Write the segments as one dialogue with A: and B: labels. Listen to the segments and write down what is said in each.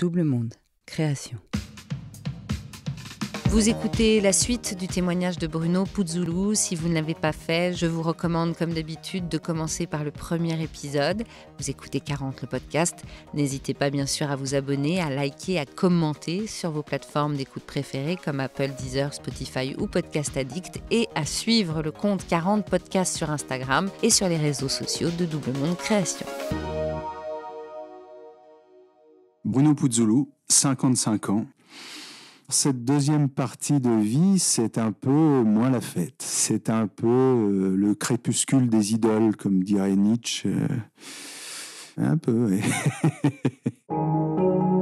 A: Double Monde, création. Vous écoutez la suite du témoignage de Bruno Puzzoulou. Si vous ne l'avez pas fait, je vous recommande, comme d'habitude, de commencer par le premier épisode. Vous écoutez 40 le podcast. N'hésitez pas, bien sûr, à vous abonner, à liker, à commenter sur vos plateformes d'écoute préférées comme Apple, Deezer, Spotify ou Podcast Addict et à suivre le compte 40 Podcast sur Instagram et sur les réseaux sociaux de Double Monde Création.
B: Bruno Puzzoulou, 55 ans. Cette deuxième partie de vie, c'est un peu moins la fête. C'est un peu euh, le crépuscule des idoles, comme dirait Nietzsche. Euh, un peu, oui.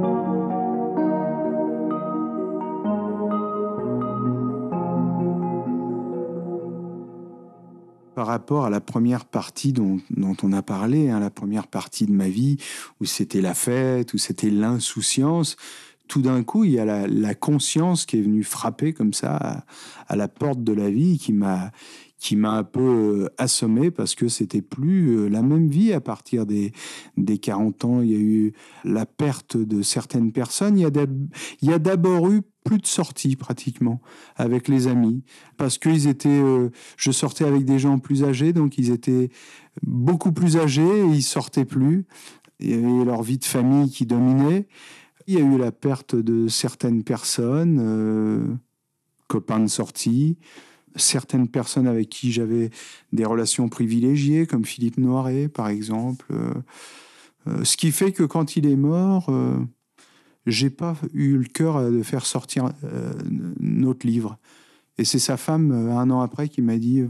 B: par rapport à la première partie dont, on a parlé, hein, la première partie de ma vie, où c'était la fête, où c'était l'insouciance, tout d'un coup, il y a la, conscience qui est venue frapper comme ça à la porte de la vie, qui m'a qui m'a un peu euh, assommé parce que c'était plus euh, la même vie à partir des, des 40 ans. Il y a eu la perte de certaines personnes. Il y a d'abord eu plus de sorties pratiquement avec les amis parce que étaient euh, je sortais avec des gens plus âgés donc ils étaient beaucoup plus âgés et ils sortaient plus il y avait leur vie de famille qui dominait il y a eu la perte de certaines personnes copains de sortie certaines personnes avec qui j'avais des relations privilégiées, comme Philippe Noiret, par exemple. Euh, euh, ce qui fait que quand il est mort, euh, j'ai pas eu le cœur de faire sortir notre livre. Et c'est sa femme, un an après, qui m'a dit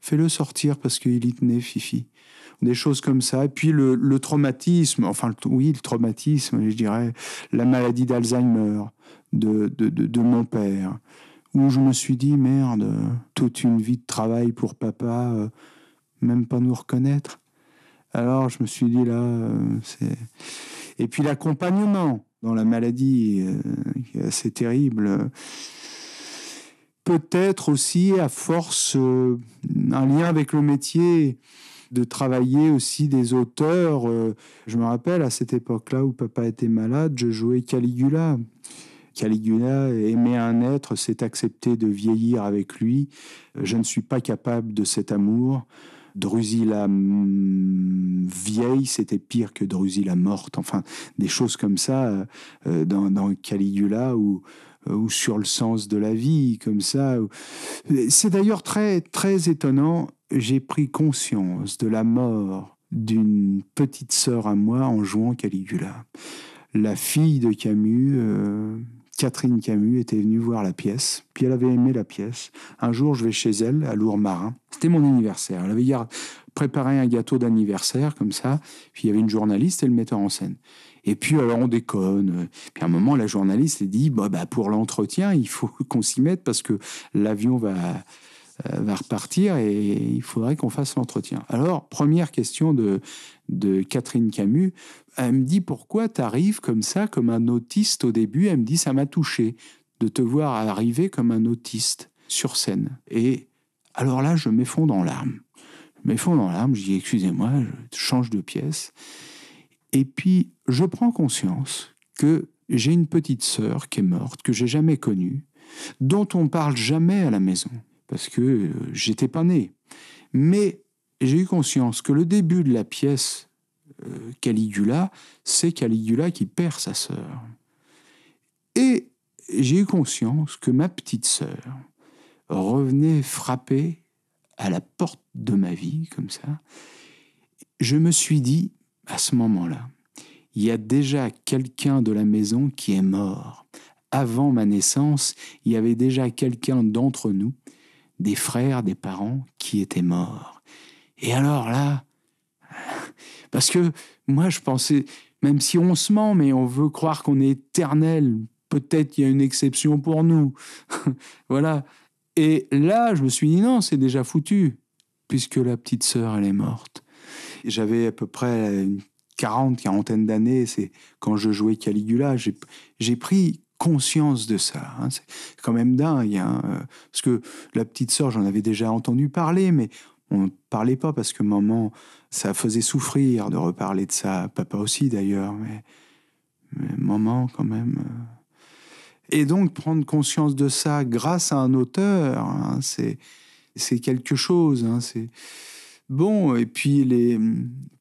B: Fais-le sortir parce qu'il y tenait, Fifi. Des choses comme ça. Et puis le, traumatisme, enfin, oui, le traumatisme, je dirais, la maladie d'Alzheimer de, mon père où je me suis dit, merde, toute une vie de travail pour papa, euh, même pas nous reconnaître. Alors je me suis dit, là, euh, c'est... Et puis l'accompagnement dans la maladie, euh, qui assez terrible. Peut-être aussi, à force, un lien avec le métier de travailler aussi des auteurs. Je me rappelle à cette époque-là où papa était malade, je jouais Caligula. Caligula aimait un être, c'est accepter de vieillir avec lui. Je ne suis pas capable de cet amour. Drusilla mm, vieille, c'était pire que Drusilla morte. Enfin, des choses comme ça euh, euh, dans, Caligula euh, ou sur le sens de la vie, comme ça. C'est d'ailleurs très, très étonnant. J'ai pris conscience de la mort d'une petite sœur à moi en jouant Caligula. La fille de Camus, Catherine Camus était venue voir la pièce, puis elle avait aimé la pièce. Un jour, je vais chez elle, à Lourmarin. C'était mon anniversaire. Elle avait préparé un gâteau d'anniversaire, comme ça. Puis il y avait une journaliste et le metteur en scène. Et puis, alors, on déconne. Puis à un moment, la journaliste, dit bah, bah Pour l'entretien, il faut qu'on s'y mette parce que l'avion va euh, va repartir et il faudrait qu'on fasse l'entretien. Alors, première question de, Catherine Camus, elle me dit pourquoi tu arrives comme ça, comme un autiste au début Elle me dit ça m'a touché de te voir arriver comme un autiste sur scène. Et alors là, je m'effondre en larmes. Je m'effondre en larmes, je dis excusez-moi, je change de pièce. Et puis, je prends conscience que j'ai une petite sœur qui est morte, que j'ai jamais connue, dont on parle jamais à la maison parce que euh, j'étais pas né. Mais j'ai eu conscience que le début de la pièce euh, Caligula, c'est Caligula qui perd sa sœur. Et j'ai eu conscience que ma petite sœur revenait frapper à la porte de ma vie, comme ça. Je me suis dit, à ce moment-là, il y a déjà quelqu'un de la maison qui est mort. Avant ma naissance, il y avait déjà quelqu'un d'entre nous des frères, des parents qui étaient morts. Et alors là, parce que moi je pensais, même si on se ment, mais on veut croire qu'on est éternel, peut-être il y a une exception pour nous. voilà. Et là, je me suis dit non, c'est déjà foutu, puisque la petite sœur, elle est morte. J'avais à peu près 40 40, quarantaine d'années, c'est quand je jouais Caligula, j'ai pris conscience de ça. Hein. C'est quand même dingue. a hein. euh, Parce que la petite sœur, j'en avais déjà entendu parler, mais on ne parlait pas parce que maman, ça faisait souffrir de reparler de ça. Papa aussi d'ailleurs, mais, maman quand même. Euh. Et donc prendre conscience de ça grâce à un auteur, hein, c'est quelque chose. c'est bon. Et puis les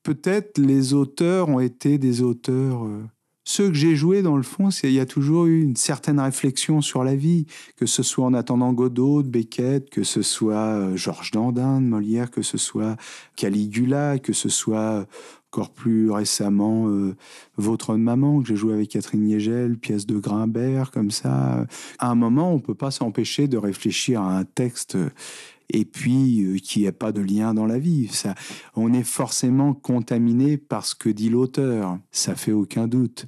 B: peut-être les auteurs ont été des auteurs euh, ce que j'ai joué, dans le fond, c'est il y a toujours eu une certaine réflexion sur la vie, que ce soit en attendant Godot, de Beckett, que ce soit euh, Georges Dandin, de Molière, que ce soit Caligula, que ce soit euh, encore plus récemment euh, Votre maman, que j'ai joué avec Catherine Niégel, pièce de Grimbert, comme ça. À un moment, on ne peut pas s'empêcher de réfléchir à un texte et puis qui euh, qu'il n'y a pas de lien dans la vie. Ça, on est forcément contaminé par ce que dit l'auteur, ça fait aucun doute.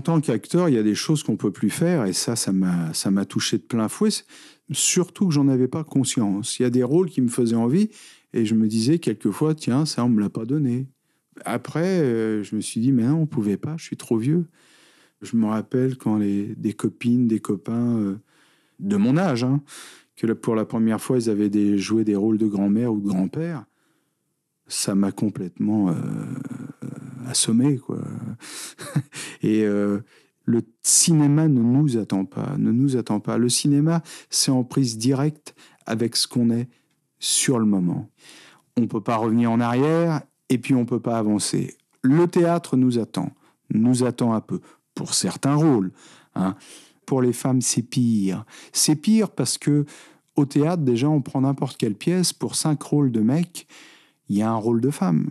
B: en tant qu'acteur, il y a des choses qu'on peut plus faire, et ça, ça m'a, ça m'a touché de plein fouet, surtout que j'en avais pas conscience. Il y a des rôles qui me faisaient envie, et je me disais quelquefois, tiens, ça, on me l'a pas donné. Après, euh, je me suis dit, mais non, on pouvait pas, je suis trop vieux. Je me rappelle quand les, des copines, des copains euh, de mon âge, hein, que pour la première fois, ils avaient joué des rôles de grand-mère ou de grand-père, ça m'a complètement... Euh, assommé, Quoi. et euh, le cinéma ne nous attend pas, ne nous attend pas. Le cinéma, c'est en prise directe avec ce qu'on est sur le moment. On ne peut pas revenir en arrière et puis on ne peut pas avancer. Le théâtre nous attend, nous attend un peu, pour certains rôles. Hein. Pour les femmes, c'est pire. C'est pire parce que au théâtre, déjà, on prend n'importe quelle pièce, pour cinq rôles de mecs, il y a un rôle de femme.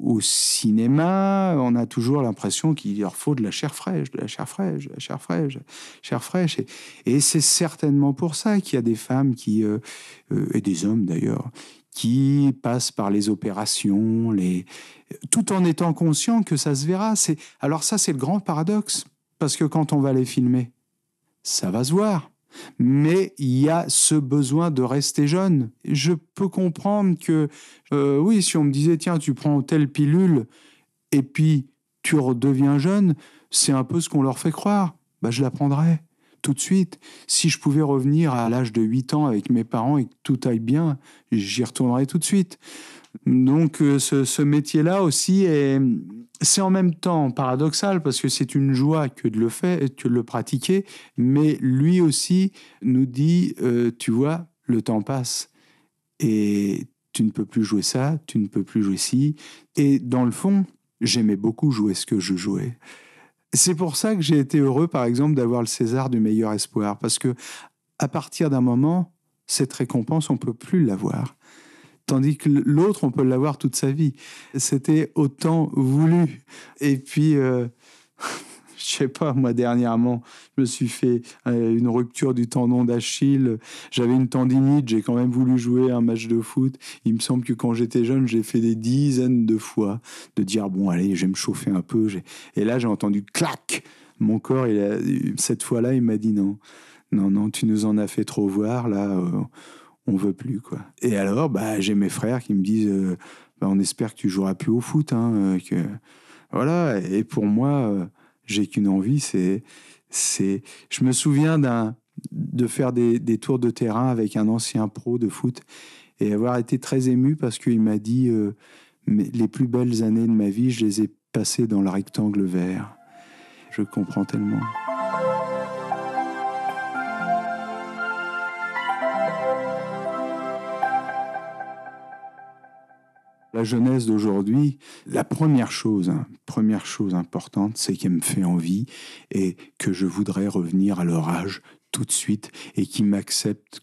B: Au cinéma, on a toujours l'impression qu'il leur faut de la chair fraîche, de la chair fraîche, de la chair fraîche, de la chair fraîche. Et, c'est certainement pour ça qu'il y a des femmes qui, euh, euh, et des hommes d'ailleurs, qui passent par les opérations, tout en étant conscient que ça se verra. Alors ça, c'est le grand paradoxe, parce que quand on va les filmer, ça va se voir mais il y a ce besoin de rester jeune. Je peux comprendre que, euh, oui, si on me disait, tiens, tu prends telle pilule et puis tu redeviens jeune, c'est un peu ce qu'on leur fait croire. Bah, je la prendrais tout de suite. Si je pouvais revenir à l'âge de 8 ans avec mes parents et que tout aille bien, j'y retournerais tout de suite. Donc euh, ce, métier-là aussi, c'est en même temps paradoxal parce que c'est une joie que de le faire, que de le pratiquer, mais lui aussi nous dit, euh, tu vois, le temps passe et tu ne peux plus jouer ça, tu ne peux plus jouer ci. Et dans le fond, j'aimais beaucoup jouer ce que je jouais. C'est pour ça que j'ai été heureux, par exemple, d'avoir le César du meilleur espoir, parce que à partir d'un moment, cette récompense, on peut plus l'avoir. Tandis que l'autre, on peut l'avoir toute sa vie. C'était autant voulu. Et puis, je euh, je sais pas, moi, dernièrement, je me suis fait euh, une rupture du tendon d'Achille. J'avais une tendinite, j'ai quand même voulu jouer un match de foot. Il me semble que quand j'étais jeune, j'ai fait des dizaines de fois de dire, bon, allez, je vais me chauffer un peu. Et là, j'ai entendu clac. Mon corps, cette fois-là, il m'a dit non. Non, non, tu nous en as fait trop voir, là. Euh, on veut plus quoi. Et alors, bah, j'ai mes frères qui me disent, euh, bah, on espère que tu joueras plus au foot, hein, euh, que voilà. Et pour moi, euh, j'ai qu'une envie, c'est, c'est, je me souviens d'un, de faire des, tours de terrain avec un ancien pro de foot et avoir été très ému parce qu'il m'a dit, les plus belles années de ma vie, je les ai passées dans le rectangle vert. Je comprends tellement. La jeunesse d'aujourd'hui, la première chose, hein, première chose importante, c'est qu'elle me fait envie et que je voudrais revenir à leur âge tout de suite et qu'ils m'acceptent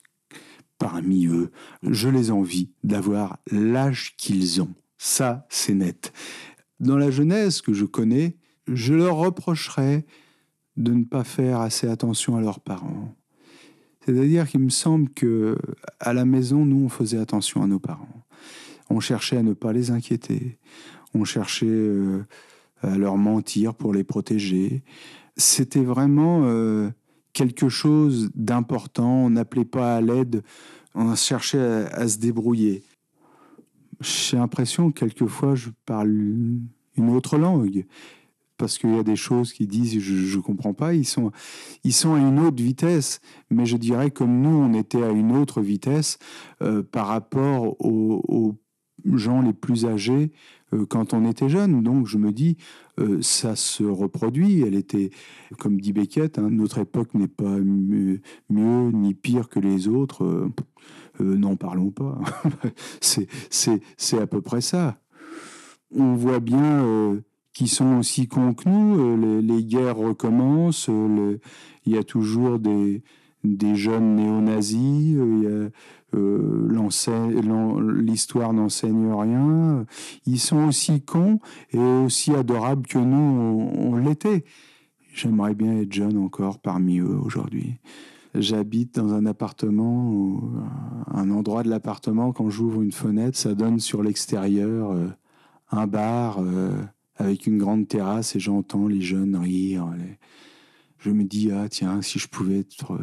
B: parmi eux. Je les envie d'avoir l'âge qu'ils ont. Ça, c'est net. Dans la jeunesse que je connais, je leur reprocherais de ne pas faire assez attention à leurs parents. C'est-à-dire qu'il me semble que à la maison, nous, on faisait attention à nos parents. On cherchait à ne pas les inquiéter. On cherchait euh, à leur mentir pour les protéger. C'était vraiment euh, quelque chose d'important. On n'appelait pas à l'aide. On cherchait à, se débrouiller. J'ai l'impression que quelquefois je parle une autre langue parce qu'il y a des choses qu'ils disent, je ne comprends pas, ils sont, ils sont à une autre vitesse. Mais je dirais, comme nous, on était à une autre vitesse euh, par rapport au aux, gens les plus âgés euh, quand on était jeune. Donc je me dis, euh, ça se reproduit. Elle était, comme dit Beckett, hein, notre époque n'est pas mieux, ni pire que les autres. Euh, n'en parlons pas. C'est à peu près ça. On voit bien qu'ils sont aussi cons que nous. Les, guerres recommencent. il y a toujours des, des jeunes néo-nazis. Euh, l'histoire n'enseigne rien. Ils sont aussi cons et aussi adorables que nous, on, l'était. J'aimerais bien être jeune encore parmi eux aujourd'hui. J'habite dans un appartement, un endroit de l'appartement, quand j'ouvre une fenêtre, ça donne sur l'extérieur euh, un bar euh, avec une grande terrasse et j'entends les jeunes rire. Je me dis, ah tiens, si je pouvais être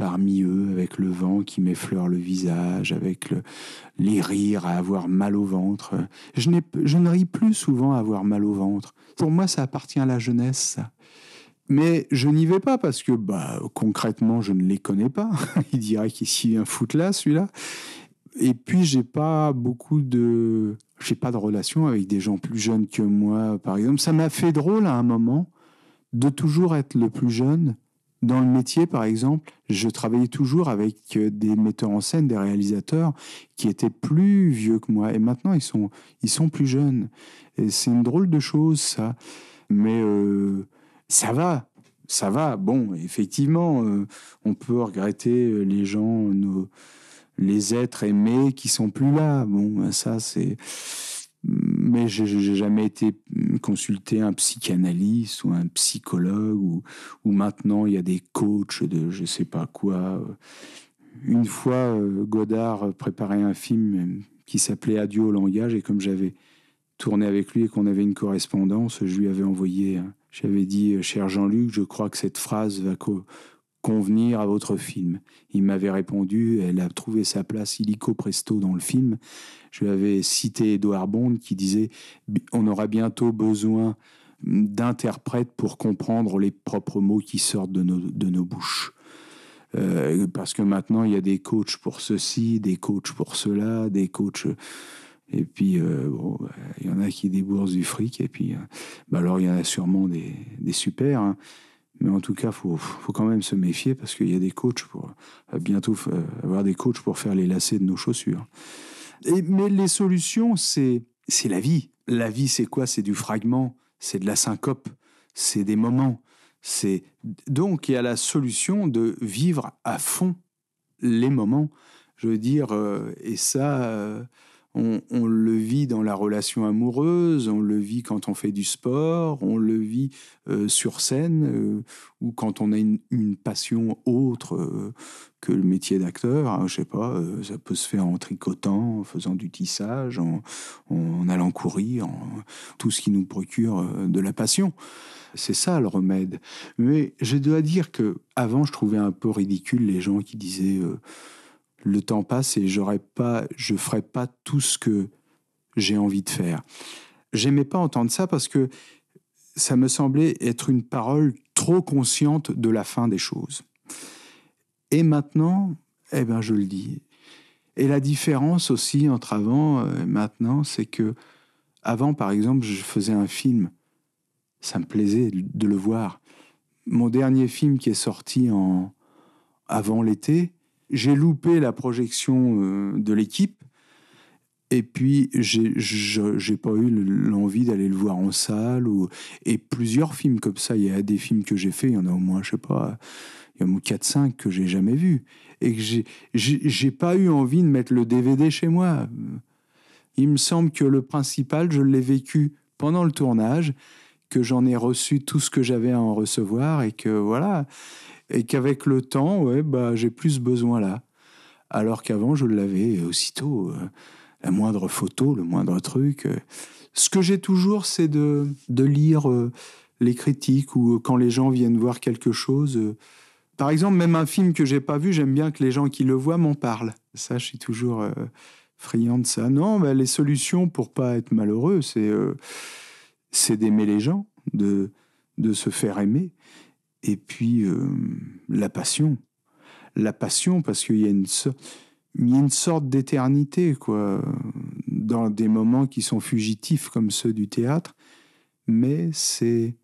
B: parmi eux, avec le vent qui m'effleure le visage, avec les rires à avoir mal au ventre. Je, je ne ris plus souvent à avoir mal au ventre. Pour moi, ça appartient à la jeunesse, Mais je n'y vais pas parce que, bah, concrètement, je ne les connais pas. Il dirait s'y vient foutre là, celui-là. Et puis, j'ai pas beaucoup de, j'ai pas de relation avec des gens plus jeunes que moi, par exemple. Ça m'a fait drôle à un moment de toujours être le plus jeune dans le métier, par exemple, je travaillais toujours avec euh, des metteurs en scène, des réalisateurs qui étaient plus vieux que moi. Et maintenant, ils sont, ils sont plus jeunes. Et c'est une drôle de chose, ça. Mais euh, ça va. Ça va. Bon, effectivement, euh, on peut regretter les gens, nos, les êtres aimés qui sont plus là. Bon, ben ça, c'est mais je n'ai jamais été hum, consulté un psychanalyste ou un psychologue, ou, ou, maintenant il y a des coachs de je ne sais pas quoi. Une fois, euh, Godard préparait un film hum, qui s'appelait Adieu au langage, et comme j'avais tourné avec lui et qu'on avait une correspondance, je lui avais envoyé, hein. j'avais dit, euh, cher Jean-Luc, je crois que cette phrase va, convenir à votre film. Il m'avait répondu, elle a trouvé sa place illico presto dans le film. Je lui avais cité Edouard Bond qui disait, on aura bientôt besoin d'interprètes pour comprendre les propres mots qui sortent de nos, de nos bouches. Euh, parce que maintenant, il y a des coachs pour ceci, des coachs pour cela, des coachs... Et puis, euh, bah, il y en a qui déboursent du fric, et puis, euh, bah, alors il y en a sûrement des, des super. Hein. Mais en tout cas, il faut, faut, quand même se méfier parce qu'il y a des coachs pour euh, bientôt euh, avoir des coachs pour faire les lacets de nos chaussures. Et, mais les solutions, c'est la vie. La vie, c'est quoi C'est du fragment, c'est de la syncope, c'est des moments. C'est donc il y a la solution de vivre à fond les moments. Je veux dire, euh, et ça. On, le vit dans la relation amoureuse, on le vit quand on fait du sport, on le vit euh, sur scène euh, ou quand on a une, passion autre euh, que le métier d'acteur. Hein, je sais pas, ça peut se faire en tricotant, en faisant du tissage, en, en allant courir, en, tout ce qui nous procure de la passion. C'est ça le remède. Mais je dois dire que avant, je trouvais un peu ridicule les gens qui disaient le temps passe et j'aurais pas, je ferai pas tout ce que j'ai envie de faire. J'aimais pas entendre ça parce que ça me semblait être une parole trop consciente de la fin des choses. Et maintenant, eh ben je le dis. Et la différence aussi entre avant et maintenant, c'est que avant, par exemple, je faisais un film. Ça me plaisait de le voir. Mon dernier film qui est sorti en avant l'été, j'ai loupé la projection euh, de l'équipe. Et puis, j'ai pas eu l'envie d'aller le voir en salle. Ou... Et plusieurs films comme ça, il y a des films que j'ai fait, il y en a au moins, je sais pas, il y en a 4-5 que j'ai jamais vus. Et que j'ai pas eu envie de mettre le DVD chez moi. Il me semble que le principal, je l'ai vécu pendant le tournage, que j'en ai reçu tout ce que j'avais à en recevoir et que voilà et qu'avec le temps, ouais, bah, j'ai plus besoin là. Alors qu'avant, je l'avais aussitôt. Euh, la moindre photo, le moindre truc. Ce que j'ai toujours, c'est de, de lire euh, les critiques ou euh, quand les gens viennent voir quelque chose. Par exemple, même un film que j'ai pas vu, j'aime bien que les gens qui le voient m'en parlent. Ça, je suis toujours friand de ça. Non, bah, les solutions pour pas être malheureux, c'est c'est d'aimer les gens, de, de se faire aimer. Et puis euh, la passion. La passion parce qu'il y, a une sorte d'éternité, quoi, dans des mm. moments qui sont fugitifs comme ceux du théâtre, mais c'est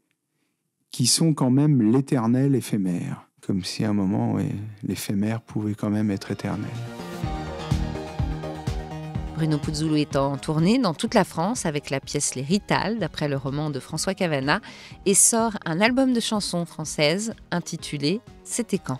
B: qui sont quand même l'éternel éphémère, comme si à un moment, l'éphémère pouvait quand même être éternel.
A: Bruno Puzzulu est en tournée dans toute la France avec la pièce Les Ritales, d'après le roman de François Cavana, et sort un album de chansons françaises intitulé C'était quand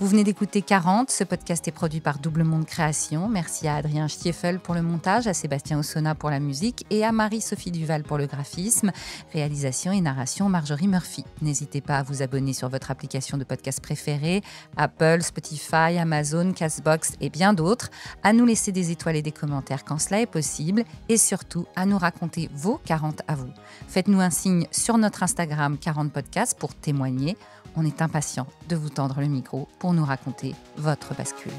A: vous venez d'écouter 40. Ce podcast est produit par Double Monde Création. Merci à Adrien Stiefel pour le montage, à Sébastien Ossona pour la musique et à Marie-Sophie Duval pour le graphisme. Réalisation et narration Marjorie Murphy. N'hésitez pas à vous abonner sur votre application de podcast préférée, Apple, Spotify, Amazon, Castbox et bien d'autres, à nous laisser des étoiles et des commentaires quand cela est possible et surtout à nous raconter vos 40 à vous. Faites-nous un signe sur notre Instagram 40 Podcasts pour témoigner on est impatient de vous tendre le micro pour nous raconter votre bascule.